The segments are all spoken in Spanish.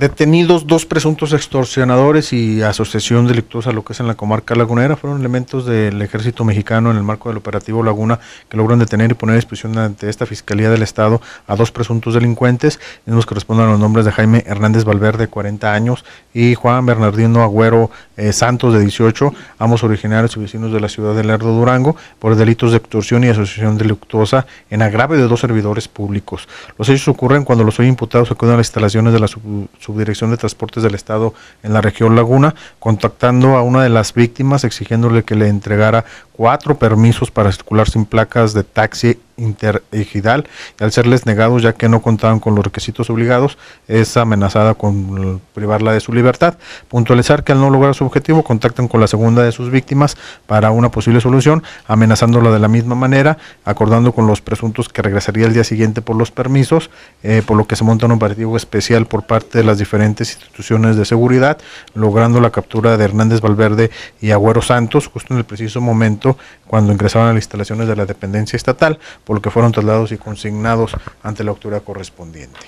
Detenidos dos presuntos extorsionadores y asociación delictuosa, lo que es en la comarca lagunera, fueron elementos del ejército mexicano en el marco del operativo Laguna que logran detener y poner a disposición ante esta Fiscalía del Estado a dos presuntos delincuentes, los que a los nombres de Jaime Hernández Valverde, 40 años, y Juan Bernardino Agüero eh, Santos, de 18, ambos originarios y vecinos de la ciudad de Lerdo Durango, por delitos de extorsión y asociación delictuosa en agravio de dos servidores públicos. Los hechos ocurren cuando los hoy imputados acuden a las instalaciones de la sub Dirección de Transportes del Estado en la región Laguna, contactando a una de las víctimas exigiéndole que le entregara cuatro permisos para circular sin placas de taxi ...interigidal, y al serles negados ya que no contaban con los requisitos obligados es amenazada con privarla de su libertad. Puntualizar que al no lograr su objetivo contactan con la segunda de sus víctimas para una posible solución amenazándola de la misma manera acordando con los presuntos que regresaría el día siguiente por los permisos eh, por lo que se monta un operativo especial por parte de las diferentes instituciones de seguridad logrando la captura de Hernández Valverde y Agüero Santos justo en el preciso momento cuando ingresaban a las instalaciones de la dependencia estatal por lo que fueron trasladados y consignados ante la autoridad correspondiente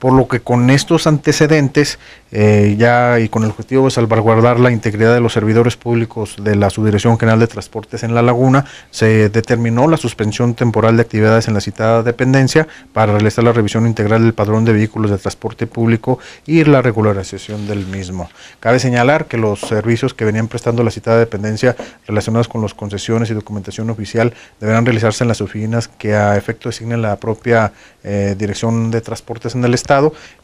por lo que con estos antecedentes, eh, ya y con el objetivo de salvaguardar la integridad de los servidores públicos de la Subdirección General de Transportes en La Laguna, se determinó la suspensión temporal de actividades en la citada dependencia para realizar la revisión integral del padrón de vehículos de transporte público y la regularización del mismo. Cabe señalar que los servicios que venían prestando la citada dependencia relacionados con las concesiones y documentación oficial deberán realizarse en las oficinas que a efecto designen la propia eh, Dirección de Transportes en el Estado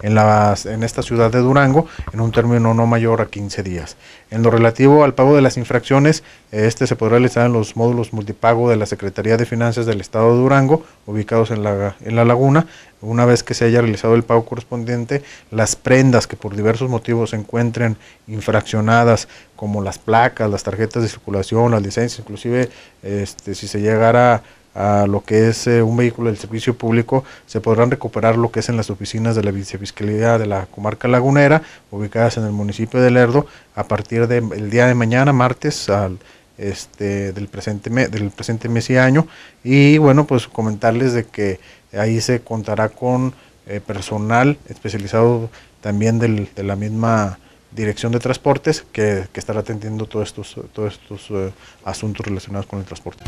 en, esta ciudad de Durango en un término no mayor a 15 días. En lo relativo al pago de las infracciones, este se podrá realizar en los módulos multipago de la Secretaría de Finanzas del Estado de Durango, ubicados en la, en la laguna, una vez que se haya realizado el pago correspondiente, las prendas que por diversos motivos se encuentren infraccionadas, como las placas, las tarjetas de circulación, las licencias, inclusive este, si se llegara a lo que es eh, un vehículo del servicio público, se podrán recuperar lo que es en las oficinas de la vicefiscalía de la comarca lagunera, ubicadas en el municipio de Lerdo, a partir del día de mañana, martes, este, del, presente del presente mes y año. Y bueno, pues comentarles de que ahí se contará con eh, personal especializado también del, de la misma dirección de transportes que, estará atendiendo todos estos, todos estos eh, asuntos relacionados con el transporte.